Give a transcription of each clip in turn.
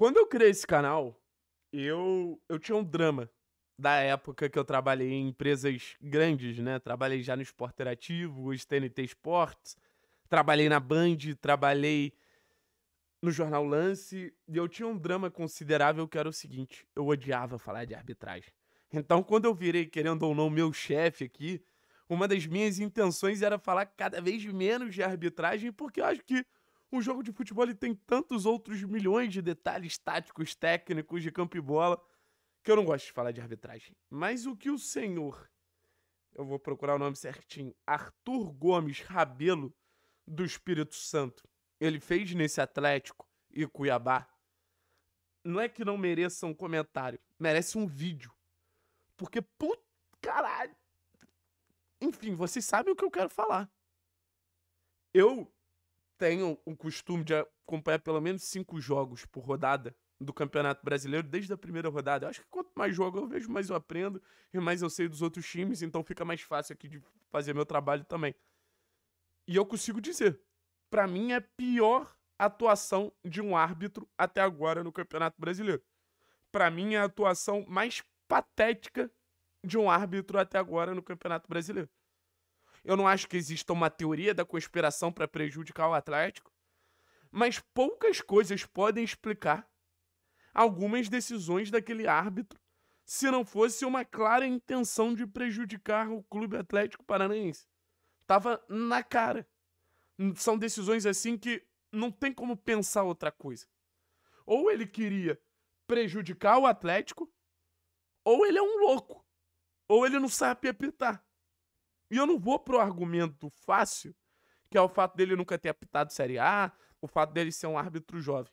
Quando eu criei esse canal, eu, eu tinha um drama da época que eu trabalhei em empresas grandes, né? Trabalhei já no Esporte Interativo, TNT Esportes, trabalhei na Band, trabalhei no Jornal Lance, e eu tinha um drama considerável que era o seguinte: eu odiava falar de arbitragem. Então, quando eu virei, querendo ou não, meu chefe aqui, uma das minhas intenções era falar cada vez menos de arbitragem, porque eu acho que um jogo de futebol ele tem tantos outros milhões de detalhes táticos, técnicos, de campo e bola, que eu não gosto de falar de arbitragem. Mas o que o senhor, eu vou procurar o nome certinho, Arthur Gomes Rabelo, do Espírito Santo, ele fez nesse Atlético e Cuiabá, não é que não mereça um comentário, merece um vídeo. Porque, puta caralho. Enfim, vocês sabem o que eu quero falar. Eu tenho o costume de acompanhar pelo menos cinco jogos por rodada do Campeonato Brasileiro desde a primeira rodada. Eu acho que quanto mais jogo eu vejo, mais eu aprendo e mais eu sei dos outros times, então fica mais fácil aqui de fazer meu trabalho também. E eu consigo dizer, para mim é a pior atuação de um árbitro até agora no Campeonato Brasileiro. Para mim é a atuação mais patética de um árbitro até agora no Campeonato Brasileiro. Eu não acho que exista uma teoria da conspiração para prejudicar o Atlético, mas poucas coisas podem explicar algumas decisões daquele árbitro se não fosse uma clara intenção de prejudicar o Clube Atlético Paranaense. Tava na cara. São decisões assim que não tem como pensar outra coisa. Ou ele queria prejudicar o Atlético, ou ele é um louco, ou ele não sabe apitar. E eu não vou pro argumento fácil, que é o fato dele nunca ter apitado Série A, o fato dele ser um árbitro jovem.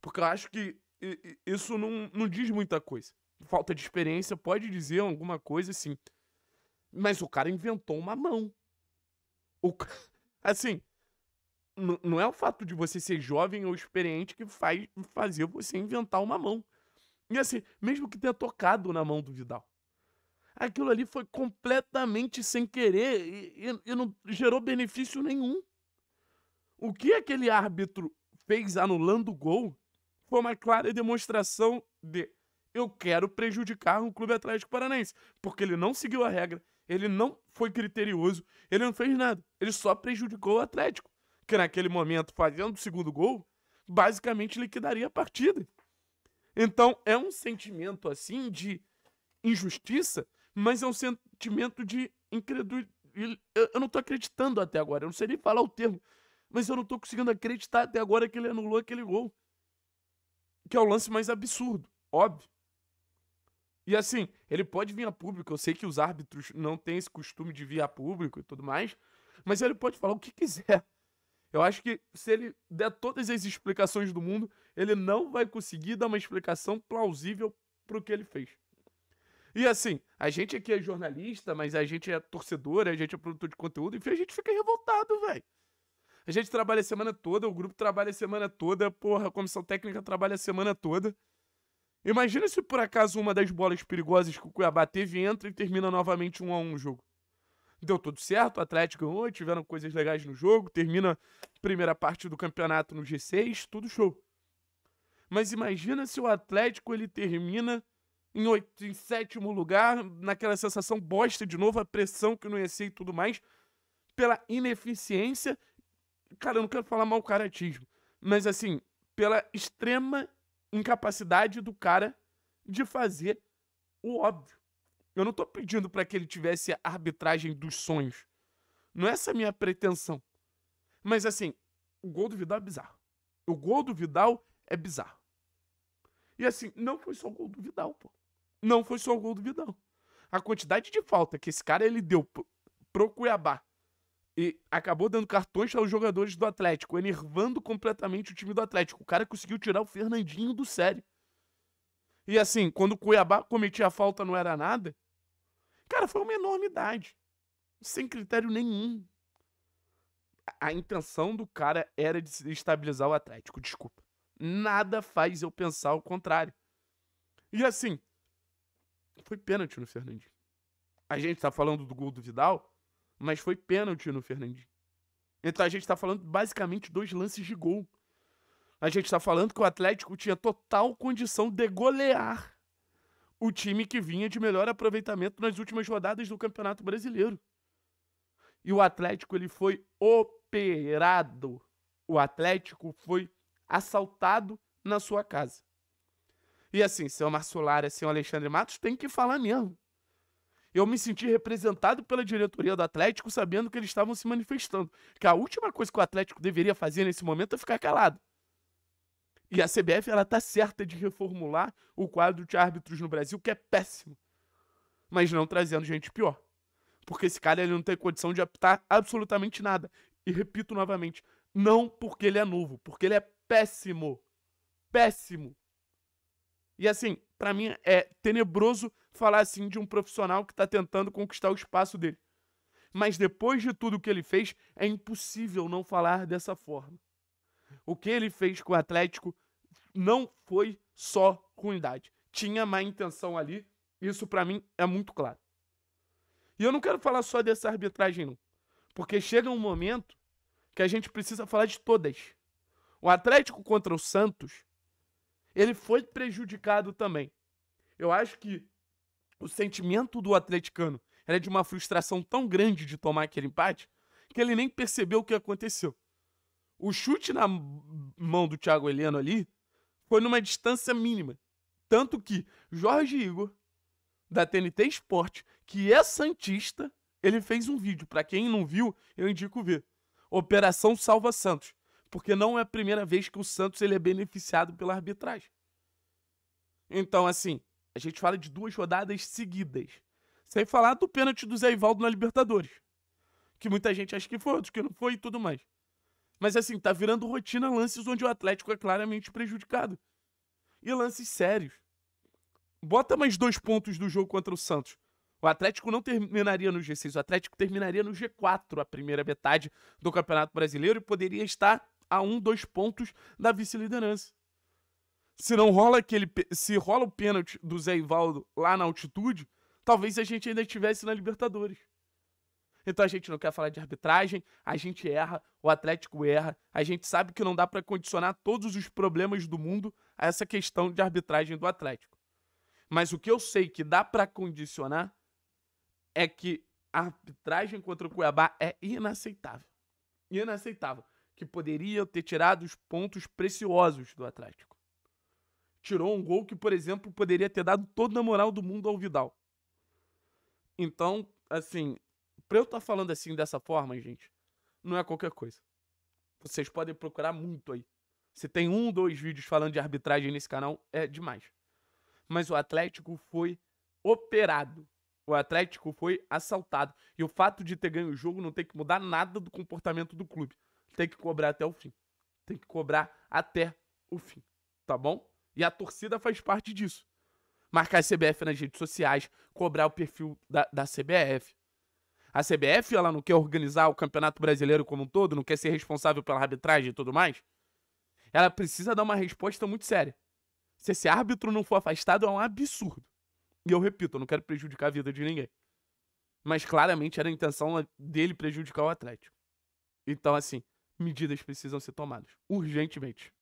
Porque eu acho que isso não, não diz muita coisa. Falta de experiência pode dizer alguma coisa, sim. Mas o cara inventou uma mão. O... Assim, não é o fato de você ser jovem ou experiente que faz fazer você inventar uma mão. E assim, mesmo que tenha tocado na mão do Vidal aquilo ali foi completamente sem querer e, e, e não gerou benefício nenhum. O que aquele árbitro fez anulando o gol foi uma clara demonstração de eu quero prejudicar o Clube Atlético Paranaense, porque ele não seguiu a regra, ele não foi criterioso, ele não fez nada, ele só prejudicou o Atlético, que naquele momento, fazendo o segundo gol, basicamente liquidaria a partida. Então é um sentimento assim de injustiça mas é um sentimento de incredulidade. Eu não tô acreditando até agora, eu não sei nem falar o termo, mas eu não tô conseguindo acreditar até agora que ele anulou aquele gol. Que é o lance mais absurdo, óbvio. E assim, ele pode vir a público, eu sei que os árbitros não têm esse costume de vir a público e tudo mais, mas ele pode falar o que quiser. Eu acho que se ele der todas as explicações do mundo, ele não vai conseguir dar uma explicação plausível pro que ele fez. E assim, a gente aqui é jornalista, mas a gente é torcedor, a gente é produtor de conteúdo, enfim, a gente fica revoltado, velho. A gente trabalha a semana toda, o grupo trabalha a semana toda, porra, a comissão técnica trabalha a semana toda. Imagina se por acaso uma das bolas perigosas que o Cuiabá teve entra e termina novamente um a um o jogo. Deu tudo certo, o Atlético ganhou, tiveram coisas legais no jogo, termina a primeira parte do campeonato no G6, tudo show. Mas imagina se o Atlético ele termina em, oito, em sétimo lugar, naquela sensação bosta de novo, a pressão que não ia ser e tudo mais, pela ineficiência. Cara, eu não quero falar mal caratismo, mas assim, pela extrema incapacidade do cara de fazer o óbvio. Eu não tô pedindo para que ele tivesse a arbitragem dos sonhos. Não é essa a minha pretensão. Mas assim, o gol do Vidal é bizarro. O gol do Vidal é bizarro. E assim, não foi só o gol do Vidal, pô não foi só o gol do Vidal. A quantidade de falta que esse cara ele deu pro Cuiabá e acabou dando cartões aos jogadores do Atlético, enervando completamente o time do Atlético. O cara conseguiu tirar o Fernandinho do sério. E assim, quando o Cuiabá cometia a falta não era nada. Cara, foi uma enormidade. Sem critério nenhum. A intenção do cara era de estabilizar o Atlético, desculpa. Nada faz eu pensar o contrário. E assim, foi pênalti no Fernandinho. A gente tá falando do gol do Vidal, mas foi pênalti no Fernandinho. Então a gente tá falando basicamente dois lances de gol. A gente tá falando que o Atlético tinha total condição de golear o time que vinha de melhor aproveitamento nas últimas rodadas do Campeonato Brasileiro. E o Atlético ele foi operado. O Atlético foi assaltado na sua casa. E assim, seu Marcelário, seu Alexandre Matos, tem que falar mesmo. Eu me senti representado pela diretoria do Atlético sabendo que eles estavam se manifestando. Que a última coisa que o Atlético deveria fazer nesse momento é ficar calado. E a CBF, ela tá certa de reformular o quadro de árbitros no Brasil, que é péssimo. Mas não trazendo gente pior. Porque esse cara, ele não tem condição de apitar absolutamente nada. E repito novamente, não porque ele é novo, porque ele é péssimo. Péssimo. E assim, para mim é tenebroso falar assim de um profissional que está tentando conquistar o espaço dele. Mas depois de tudo o que ele fez, é impossível não falar dessa forma. O que ele fez com o Atlético não foi só ruindade. Tinha má intenção ali, isso para mim é muito claro. E eu não quero falar só dessa arbitragem, não. Porque chega um momento que a gente precisa falar de todas. O Atlético contra o Santos ele foi prejudicado também. Eu acho que o sentimento do atleticano era de uma frustração tão grande de tomar aquele empate que ele nem percebeu o que aconteceu. O chute na mão do Thiago Heleno ali foi numa distância mínima. Tanto que Jorge Igor, da TNT Esporte, que é Santista, ele fez um vídeo. Para quem não viu, eu indico ver. Operação Salva Santos. Porque não é a primeira vez que o Santos ele é beneficiado pela arbitragem. Então, assim, a gente fala de duas rodadas seguidas. Sem falar do pênalti do Zé Ivaldo na Libertadores. Que muita gente acha que foi, outros que não foi e tudo mais. Mas assim, tá virando rotina lances onde o Atlético é claramente prejudicado. E lances sérios. Bota mais dois pontos do jogo contra o Santos. O Atlético não terminaria no G6, o Atlético terminaria no G4 a primeira metade do Campeonato Brasileiro e poderia estar a um, dois pontos da vice-liderança. Se não rola aquele. Se rola o pênalti do Zé Ivaldo lá na altitude, talvez a gente ainda estivesse na Libertadores. Então a gente não quer falar de arbitragem, a gente erra, o Atlético erra, a gente sabe que não dá para condicionar todos os problemas do mundo a essa questão de arbitragem do Atlético. Mas o que eu sei que dá para condicionar é que a arbitragem contra o Cuiabá é inaceitável. Inaceitável que poderia ter tirado os pontos preciosos do Atlético. Tirou um gol que, por exemplo, poderia ter dado toda a moral do mundo ao Vidal. Então, assim, pra eu estar tá falando assim dessa forma, gente, não é qualquer coisa. Vocês podem procurar muito aí. Se tem um, dois vídeos falando de arbitragem nesse canal, é demais. Mas o Atlético foi operado. O Atlético foi assaltado. E o fato de ter ganho o jogo não tem que mudar nada do comportamento do clube tem que cobrar até o fim. Tem que cobrar até o fim, tá bom? E a torcida faz parte disso. Marcar a CBF nas redes sociais, cobrar o perfil da, da CBF. A CBF ela não quer organizar o Campeonato Brasileiro como um todo, não quer ser responsável pela arbitragem e tudo mais. Ela precisa dar uma resposta muito séria. Se esse árbitro não for afastado, é um absurdo. E eu repito, eu não quero prejudicar a vida de ninguém. Mas claramente era a intenção dele prejudicar o Atlético. Então, assim, medidas precisam ser tomadas urgentemente.